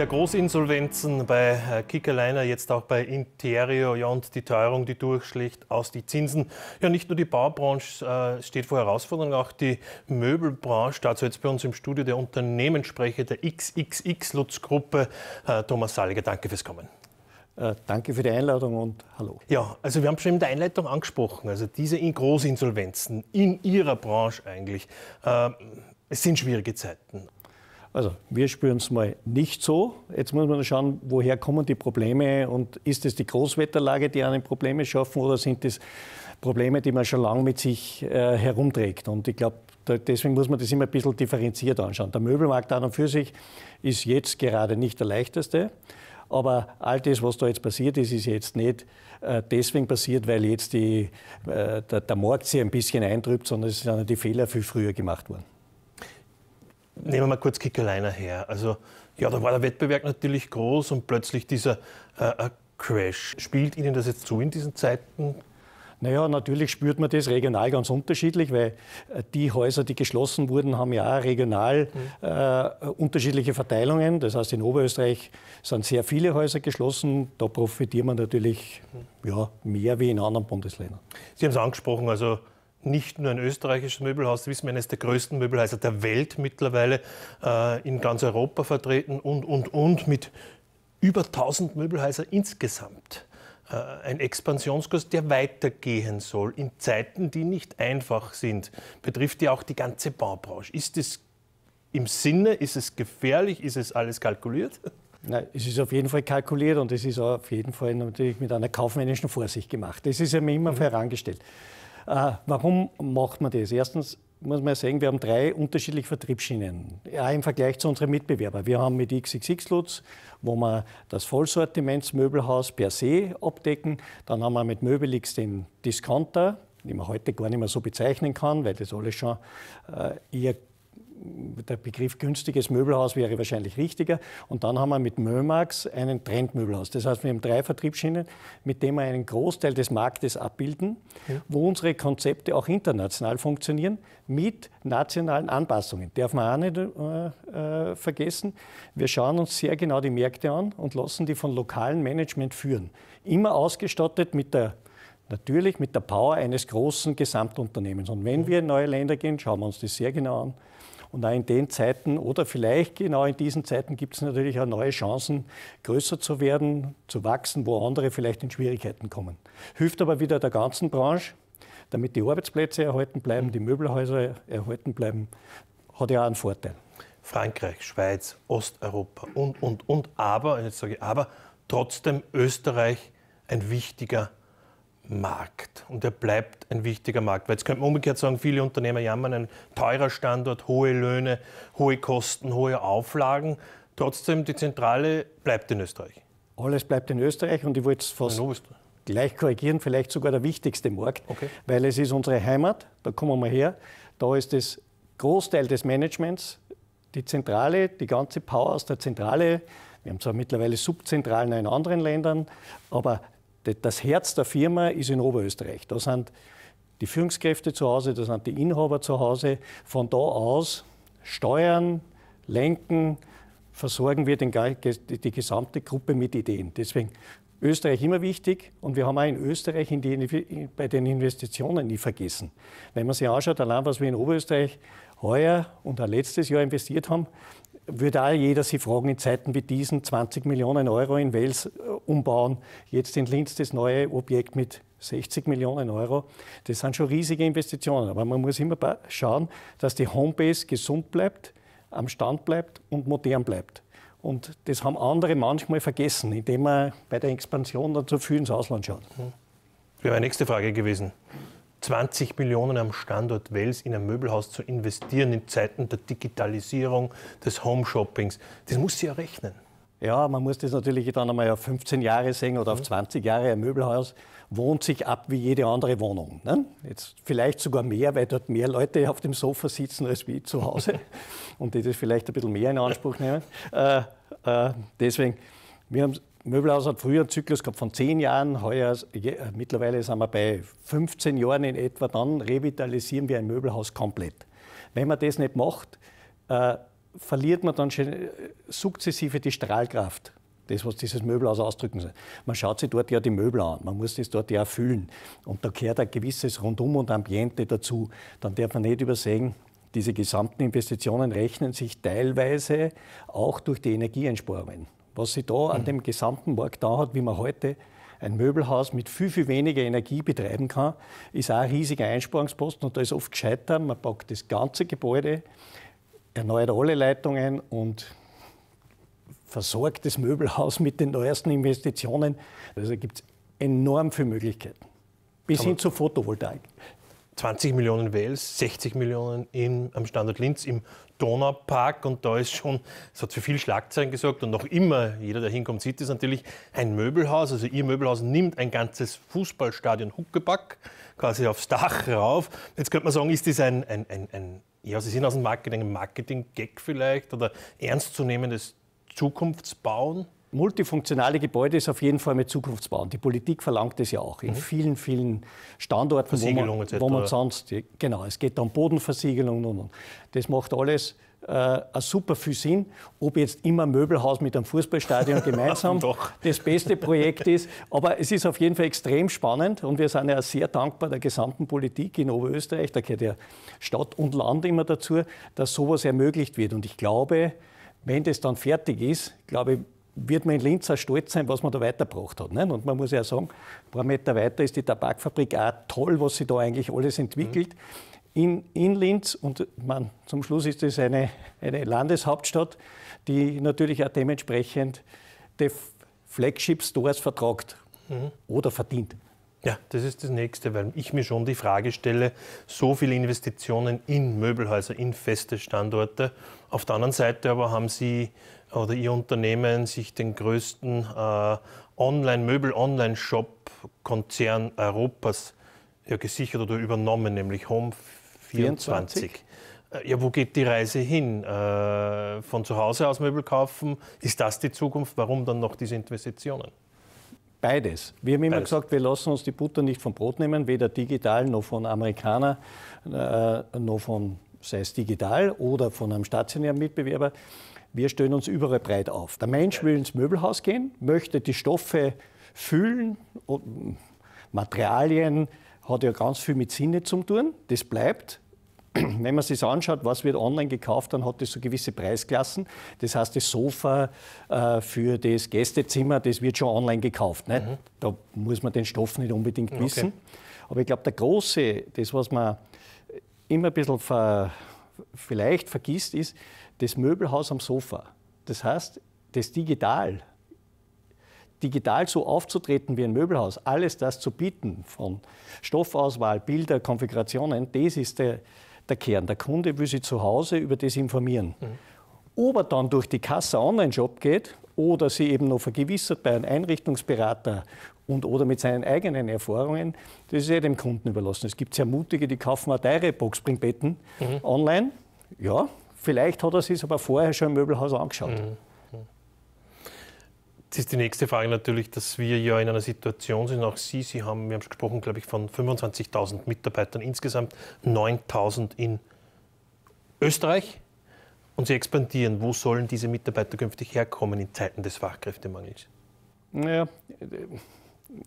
Ja, Großinsolvenzen bei äh, Kickerliner, jetzt auch bei Interior Ja, und die Teuerung, die durchschlägt aus die Zinsen. Ja, nicht nur die Baubranche äh, steht vor Herausforderungen, auch die Möbelbranche. Dazu jetzt bei uns im Studio der Unternehmenssprecher der XXX-Lutz-Gruppe, äh, Thomas Saliger. Danke fürs Kommen. Äh, danke für die Einladung und hallo. Ja, also wir haben schon in der Einleitung angesprochen, also diese Großinsolvenzen in Ihrer Branche eigentlich, äh, es sind schwierige Zeiten. Also wir spüren es mal nicht so. Jetzt muss man schauen, woher kommen die Probleme und ist es die Großwetterlage, die einen Probleme schaffen oder sind es Probleme, die man schon lange mit sich äh, herumträgt. Und ich glaube, deswegen muss man das immer ein bisschen differenziert anschauen. Der Möbelmarkt an und für sich ist jetzt gerade nicht der leichteste. Aber all das, was da jetzt passiert ist, ist jetzt nicht äh, deswegen passiert, weil jetzt die, äh, der, der Markt sich ein bisschen eintrübt, sondern es sind die Fehler viel früher gemacht worden nehmen wir mal kurz Kickerliner her. Also ja, da war der Wettbewerb natürlich groß und plötzlich dieser äh, äh, Crash. Spielt Ihnen das jetzt zu in diesen Zeiten? Naja, natürlich spürt man das regional ganz unterschiedlich, weil äh, die Häuser, die geschlossen wurden, haben ja auch regional mhm. äh, unterschiedliche Verteilungen. Das heißt, in Oberösterreich sind sehr viele Häuser geschlossen. Da profitieren wir natürlich mhm. ja, mehr wie in anderen Bundesländern. Sie haben es angesprochen, also nicht nur ein österreichisches Möbelhaus, wissen eines der größten Möbelhäuser der Welt mittlerweile, äh, in ganz Europa vertreten und, und, und mit über 1000 Möbelhäuser insgesamt. Äh, ein Expansionskurs, der weitergehen soll in Zeiten, die nicht einfach sind. Betrifft ja auch die ganze Baubranche. Ist es im Sinne, ist es gefährlich, ist es alles kalkuliert? Nein, es ist auf jeden Fall kalkuliert und es ist auch auf jeden Fall natürlich mit einer kaufmännischen Vorsicht gemacht. Das ist ja mir immer mhm. vorangestellt. Äh, warum macht man das? Erstens muss man sagen, wir haben drei unterschiedliche Vertriebsschienen, auch im Vergleich zu unseren Mitbewerbern. Wir haben mit XXX Lutz, wo wir das Vollsortimentsmöbelhaus per se abdecken. Dann haben wir mit Möbelix den Discounter, den man heute gar nicht mehr so bezeichnen kann, weil das alles schon äh, eher der Begriff günstiges Möbelhaus wäre wahrscheinlich richtiger. Und dann haben wir mit Mömax einen Trendmöbelhaus. Das heißt, wir haben drei Vertriebsschienen, mit denen wir einen Großteil des Marktes abbilden, ja. wo unsere Konzepte auch international funktionieren, mit nationalen Anpassungen. Darf man auch nicht äh, äh vergessen. Wir schauen uns sehr genau die Märkte an und lassen die von lokalen Management führen. Immer ausgestattet mit der natürlich mit der Power eines großen Gesamtunternehmens. Und wenn wir in neue Länder gehen, schauen wir uns das sehr genau an und auch in den Zeiten oder vielleicht genau in diesen Zeiten gibt es natürlich auch neue Chancen, größer zu werden, zu wachsen, wo andere vielleicht in Schwierigkeiten kommen. Hilft aber wieder der ganzen Branche, damit die Arbeitsplätze erhalten bleiben, die Möbelhäuser erhalten bleiben, hat ja auch einen Vorteil. Frankreich, Schweiz, Osteuropa und, und, und. Aber, und jetzt sage ich aber, trotzdem Österreich ein wichtiger Markt und er bleibt ein wichtiger Markt. Weil jetzt könnte man umgekehrt sagen, viele Unternehmer jammern, ein teurer Standort, hohe Löhne, hohe Kosten, hohe Auflagen. Trotzdem, die Zentrale bleibt in Österreich. Alles bleibt in Österreich und ich wollte es fast gleich korrigieren, vielleicht sogar der wichtigste Markt, okay. weil es ist unsere Heimat, da kommen wir her, da ist das Großteil des Managements, die Zentrale, die ganze Power aus der Zentrale, wir haben zwar mittlerweile Subzentralen in anderen Ländern, aber bedeutet, das Herz der Firma ist in Oberösterreich. Da sind die Führungskräfte zu Hause, da sind die Inhaber zu Hause. Von da aus steuern, lenken, versorgen wir den, die gesamte Gruppe mit Ideen. Deswegen Österreich immer wichtig und wir haben auch in Österreich in die, bei den Investitionen nie vergessen. Wenn man sich anschaut, allein was wir in Oberösterreich heuer und auch letztes Jahr investiert haben, würde auch jeder Sie fragen, in Zeiten wie diesen 20 Millionen Euro in Wales äh, umbauen, jetzt in Linz das neue Objekt mit 60 Millionen Euro. Das sind schon riesige Investitionen. Aber man muss immer schauen, dass die Homebase gesund bleibt, am Stand bleibt und modern bleibt. Und das haben andere manchmal vergessen, indem man bei der Expansion dann zu viel ins Ausland schaut. Hm. Wäre ja, meine nächste Frage gewesen. 20 Millionen am Standort Wels in ein Möbelhaus zu investieren in Zeiten der Digitalisierung, des Homeshoppings. das muss sie ja rechnen. Ja, man muss das natürlich dann einmal auf 15 Jahre sehen oder auf 20 mhm. Jahre. Ein Möbelhaus wohnt sich ab wie jede andere Wohnung. Ne? Jetzt vielleicht sogar mehr, weil dort mehr Leute auf dem Sofa sitzen als wie zu Hause und die das vielleicht ein bisschen mehr in Anspruch nehmen. Äh, äh, deswegen, wir haben Möbelhaus hat früher einen Zyklus gehabt von zehn Jahren, heuer, äh, mittlerweile sind wir bei 15 Jahren in etwa, dann revitalisieren wir ein Möbelhaus komplett. Wenn man das nicht macht, äh, verliert man dann schon äh, sukzessive die Strahlkraft. Das, was dieses Möbelhaus ausdrücken soll. Man schaut sich dort ja die Möbel an, man muss das dort ja erfüllen. Und da gehört ein gewisses Rundum und Ambiente dazu. Dann darf man nicht übersehen, diese gesamten Investitionen rechnen sich teilweise auch durch die Energieeinsparungen was sie da an dem gesamten Markt da hat, wie man heute ein Möbelhaus mit viel, viel weniger Energie betreiben kann, ist auch ein riesiger Einsparungsposten und da ist oft gescheiter, man packt das ganze Gebäude, erneuert alle Leitungen und versorgt das Möbelhaus mit den neuesten Investitionen. Also gibt es enorm viele Möglichkeiten. Bis hin zur Photovoltaik. 20 Millionen Wales, 60 Millionen in, am Standort Linz im Donaupark. Und da ist schon, es hat für viel Schlagzeilen gesorgt und noch immer, jeder, der hinkommt, sieht es natürlich, ein Möbelhaus. Also ihr Möbelhaus nimmt ein ganzes Fußballstadion Huckeback quasi aufs Dach rauf. Jetzt könnte man sagen, ist das ein, ein, ein, ein ja, Sie sind aus dem Marketing, ein Marketing-Gag vielleicht oder ernstzunehmendes Zukunftsbauen? Multifunktionale Gebäude ist auf jeden Fall eine Zukunftsbau. Die Politik verlangt es ja auch in mhm. vielen, vielen Standorten, wo man, wo man sonst, genau, es geht um Bodenversiegelung und, und. Das macht alles äh, super viel Sinn, ob jetzt immer ein Möbelhaus mit einem Fußballstadion gemeinsam das beste Projekt ist. Aber es ist auf jeden Fall extrem spannend und wir sind ja sehr dankbar der gesamten Politik in Oberösterreich, da gehört ja Stadt und Land immer dazu, dass sowas ermöglicht wird. Und ich glaube, wenn das dann fertig ist, glaube ich, wird man in Linz auch stolz sein, was man da weitergebracht hat. Nicht? Und man muss ja sagen, ein paar Meter weiter ist die Tabakfabrik auch toll, was sie da eigentlich alles entwickelt. In, in Linz und man, zum Schluss ist es eine, eine Landeshauptstadt, die natürlich auch dementsprechend die Flagship-Stores vertragt mhm. oder verdient. Ja, das ist das Nächste, weil ich mir schon die Frage stelle, so viele Investitionen in Möbelhäuser, in feste Standorte. Auf der anderen Seite aber haben Sie oder Ihr Unternehmen sich den größten äh, Online-Möbel-Online-Shop-Konzern Europas ja, gesichert oder übernommen, nämlich Home24. Äh, ja, wo geht die Reise hin? Äh, von zu Hause aus Möbel kaufen? Ist das die Zukunft? Warum dann noch diese Investitionen? Beides. Wir haben immer Beides. gesagt, wir lassen uns die Butter nicht vom Brot nehmen, weder digital noch von Amerikanern, äh, noch von, sei es digital oder von einem stationären Mitbewerber. Wir stellen uns überall breit auf. Der Mensch will ins Möbelhaus gehen, möchte die Stoffe füllen, Materialien, hat ja ganz viel mit Sinne zu tun, das bleibt. wenn man sich anschaut, was wird online gekauft, dann hat das so gewisse Preisklassen. Das heißt, das Sofa äh, für das Gästezimmer, das wird schon online gekauft. Ne? Mhm. Da muss man den Stoff nicht unbedingt okay. wissen. Aber ich glaube, der große, das, was man immer ein bisschen ver, vielleicht vergisst, ist das Möbelhaus am Sofa. Das heißt, das Digital, digital so aufzutreten wie ein Möbelhaus, alles das zu bieten, von Stoffauswahl, Bilder, Konfigurationen, das ist der, der Kern. Der Kunde will sich zu Hause über das informieren. Mhm. Ob er dann durch die Kasse online job geht oder sie eben noch vergewissert bei einem Einrichtungsberater und oder mit seinen eigenen Erfahrungen, das ist ja dem Kunden überlassen. Es gibt sehr mutige, die kaufen auch teure Boxspringbetten mhm. online. Ja, vielleicht hat er sich aber vorher schon im Möbelhaus angeschaut. Mhm. Jetzt ist die nächste Frage natürlich, dass wir ja in einer Situation sind, auch Sie, Sie haben, wir haben schon gesprochen, glaube ich, von 25.000 Mitarbeitern, insgesamt 9.000 in Österreich und Sie expandieren. Wo sollen diese Mitarbeiter künftig herkommen in Zeiten des Fachkräftemangels? Naja,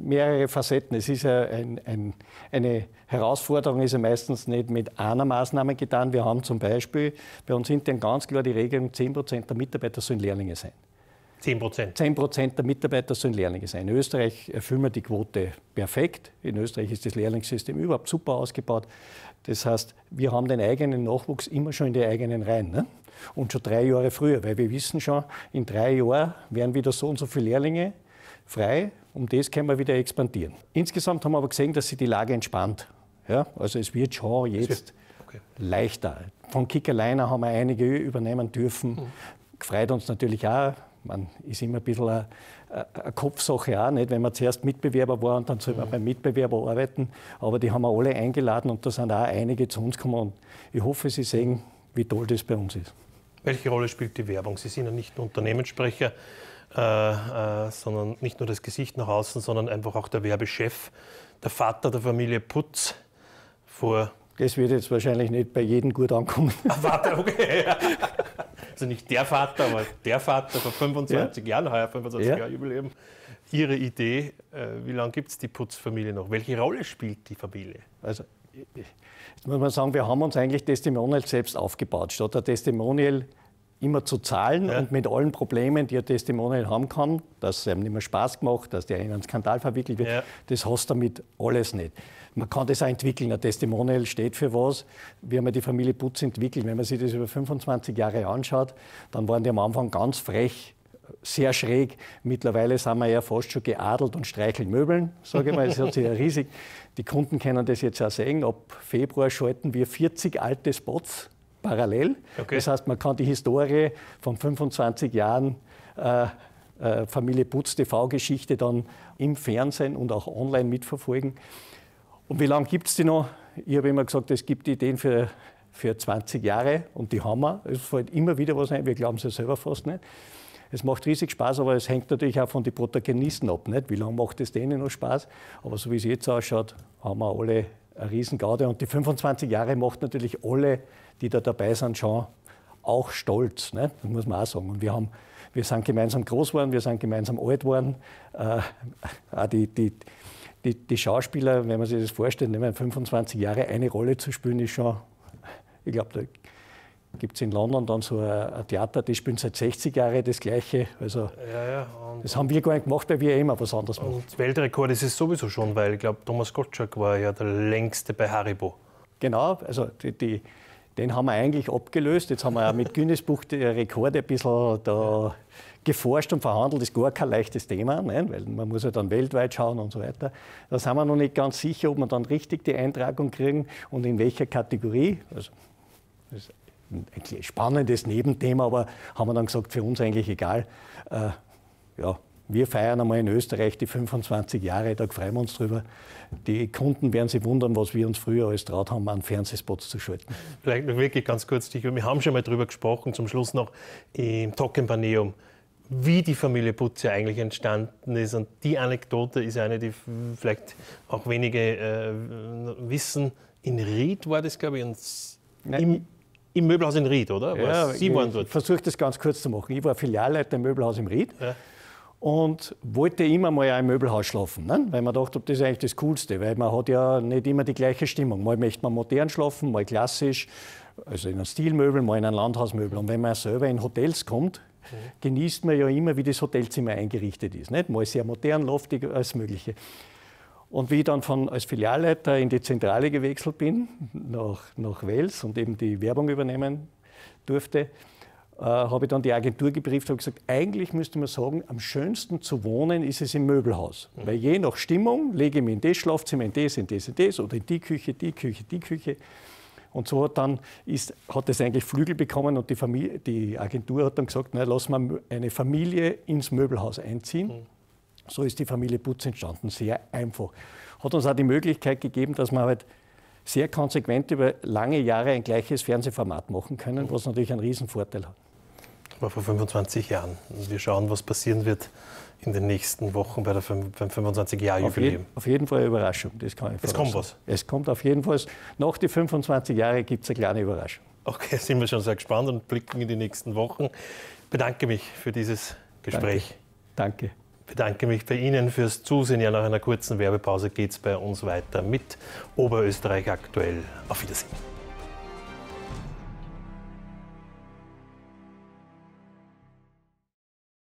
mehrere Facetten. Es ist ja ein, ein, eine Herausforderung, ist ja meistens nicht mit einer Maßnahme getan. Wir haben zum Beispiel bei uns intern ganz klar die Regelung, 10 Prozent der Mitarbeiter sollen Lehrlinge sein. 10 Prozent. 10 Prozent der Mitarbeiter sollen Lehrlinge sein. In Österreich erfüllen wir die Quote perfekt. In Österreich ist das Lehrlingssystem überhaupt super ausgebaut. Das heißt, wir haben den eigenen Nachwuchs immer schon in die eigenen Reihen. Ne? Und schon drei Jahre früher, weil wir wissen schon, in drei Jahren werden wieder so und so viele Lehrlinge frei. Um das können wir wieder expandieren. Insgesamt haben wir aber gesehen, dass sich die Lage entspannt. Ja? Also es wird schon jetzt okay. leichter. Von Kickerliner haben wir einige übernehmen dürfen. Mhm. Freut uns natürlich auch, man ist immer ein bisschen eine, Kopfsache auch, nicht? wenn man zuerst Mitbewerber war und dann soll man mhm. beim Mitbewerber arbeiten. Aber die haben wir alle eingeladen und da sind auch einige zu uns gekommen. Und ich hoffe, Sie sehen, wie toll das bei uns ist. Welche Rolle spielt die Werbung? Sie sind ja nicht nur Unternehmenssprecher, äh, äh, sondern nicht nur das Gesicht nach außen, sondern einfach auch der Werbechef, der Vater der Familie Putz vor das wird jetzt wahrscheinlich nicht bei jedem gut ankommen. Vater, okay. Also nicht der Vater, aber der Vater vor 25 ja. Jahren, heuer 25 ja. Jahre Jubiläum. Ihre Idee, äh, wie lange gibt es die Putzfamilie noch? Welche Rolle spielt die Familie? Also, jetzt muss man sagen, wir haben uns eigentlich Testimonial selbst aufgebaut. Statt der Testimonial immer zu zahlen ja. und mit allen Problemen, die ein Testimonial haben kann, dass es einem nicht mehr Spaß gemacht, dass der in einen Skandal verwickelt wird, ja. das hast du damit alles nicht. Man kann das auch entwickeln. Ein Testimonial steht für was. Wir haben ja die Familie Putz entwickelt. Wenn man sich das über 25 Jahre anschaut, dann waren die am Anfang ganz frech sehr schräg. Mittlerweile sind wir ja fast schon geadelt und streicheln Möbeln, sage ich mal. Das hat sich ja riesig. Die Kunden können das jetzt auch sehen. Ab Februar schalten wir 40 alte Spots parallel. Okay. Das heißt, man kann die Historie von 25 Jahren äh, äh, Familie Putz TV-Geschichte dann im Fernsehen und auch online mitverfolgen. Und wie lange gibt es die noch? Ich habe immer gesagt, es gibt Ideen für, für 20 Jahre und die haben wir. Es fällt immer wieder was ein, wir glauben es ja selber fast nicht. Es macht riesig Spaß, aber es hängt natürlich auch von den Protagonisten ab. Nicht? Wie lange macht es denen noch Spaß? Aber so wie es jetzt ausschaut, haben wir alle eine Riesengaude. Und die 25 Jahre macht natürlich alle, die da dabei sind, schon auch stolz. Ne? Das muss man auch sagen. Und wir, haben, wir sind gemeinsam groß geworden, wir sind gemeinsam alt geworden. Äh, auch die, die, die, die, Schauspieler, wenn man sich das vorstellt, 25 Jahre eine Rolle zu spielen, ist schon, ich glaube, da gibt es in London dann so ein, Theater, die spielen seit 60 Jahren das Gleiche. Also, ja, ja, das haben wir gar nicht gemacht, weil wir immer was anderes machen. Und Weltrekord ist es sowieso schon, weil ich glaube, Thomas Gottschalk war ja der längste bei Haribo. Genau, also die, die, den haben wir eigentlich abgelöst. Jetzt haben wir auch mit Guinness Buch die Rekorde ein bisschen da geforscht und verhandelt. Das ist gar kein leichtes Thema, nein, weil man muss ja dann weltweit schauen und so weiter. Da sind wir noch nicht ganz sicher, ob wir dann richtig die Eintragung kriegen und in welcher Kategorie. Also, das ist ein spannendes Nebenthema, aber haben wir dann gesagt, für uns eigentlich egal. Äh, ja, wir feiern einmal in Österreich die 25 Jahre, da freuen wir uns drüber. Die Kunden werden sich wundern, was wir uns früher alles traut haben, an Fernsehspots zu schalten. Vielleicht noch wirklich ganz kurz, wir haben schon mal drüber gesprochen, zum Schluss noch im Tockenpaneum, wie die Familie Putze eigentlich entstanden ist. Und die Anekdote ist eine, die vielleicht auch wenige äh, wissen. In Ried war das, glaube ich, und Nein, im Möbelhaus in Ried, oder? Ja, Sie waren dort. Ich versuche das ganz kurz zu machen. Ich war Filialleiter im Möbelhaus in Ried. Ja und wollte immer mal auch im Möbelhaus schlafen, ne? weil man dachte, das ist eigentlich das Coolste, weil man hat ja nicht immer die gleiche Stimmung. Mal möchte man modern schlafen, mal klassisch, also in einem Stilmöbel, mal in einem Landhausmöbel. Und wenn man selber in Hotels kommt, mhm. genießt man ja immer, wie das Hotelzimmer eingerichtet ist. Nicht? Mal sehr modern, loftig, alles Mögliche. Und wie ich dann von, als Filialleiter in die Zentrale gewechselt bin, nach, nach Wels und eben die Werbung übernehmen durfte, äh, habe ich dann die Agentur gebrieft und gesagt, eigentlich müsste man sagen, am schönsten zu wohnen ist es im Möbelhaus. Mhm. Weil je nach Stimmung lege ich mich in das Schlafzimmer, in das, in das, in das oder in die Küche, die Küche, die Küche. Und so hat dann ist, hat es eigentlich Flügel bekommen und die, Familie, die Agentur hat dann gesagt, na, lass mal eine Familie ins Möbelhaus einziehen. Mhm. So ist die Familie Putz entstanden, sehr einfach. Hat uns auch die Möglichkeit gegeben, dass man halt sehr konsequent über lange Jahre ein gleiches Fernsehformat machen können, was natürlich einen riesen Vorteil hat. War vor 25 Jahren. Wir schauen, was passieren wird in den nächsten Wochen bei der, beim 25-Jahr-Jubiläum. Auf, auf, jeden Fall eine Überraschung. Das kann es kommt was. Es kommt auf jeden Fall. Nach die 25 Jahre gibt es eine kleine Überraschung. Okay, sind wir schon sehr gespannt und blicken in die nächsten Wochen. Ich bedanke mich für dieses Gespräch. Danke. Danke bedanke mich bei Ihnen fürs Zusehen. Ja, nach einer kurzen Werbepause geht es bei uns weiter mit Oberösterreich aktuell. Auf Wiedersehen.